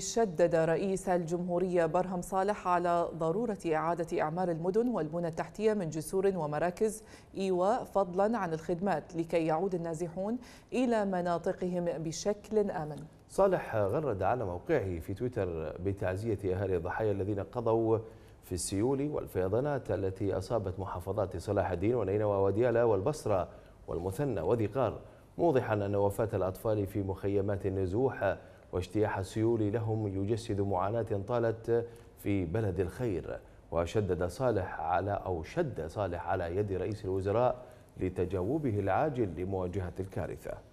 شدد رئيس الجمهورية برهم صالح على ضرورة إعادة إعمار المدن والبنى التحتية من جسور ومراكز إيواء فضلا عن الخدمات لكي يعود النازحون إلى مناطقهم بشكل آمن صالح غرد على موقعه في تويتر بتعزية أهالي الضحايا الذين قضوا في السيول والفيضانات التي أصابت محافظات صلاح الدين ونينوى وديالا والبصرة والمثنى وذقار موضحا أن وفاة الأطفال في مخيمات النزوح واجتياح السيول لهم يجسد معاناة طالت في بلد الخير وشدد صالح على أو شد صالح على يد رئيس الوزراء لتجاوبه العاجل لمواجهة الكارثة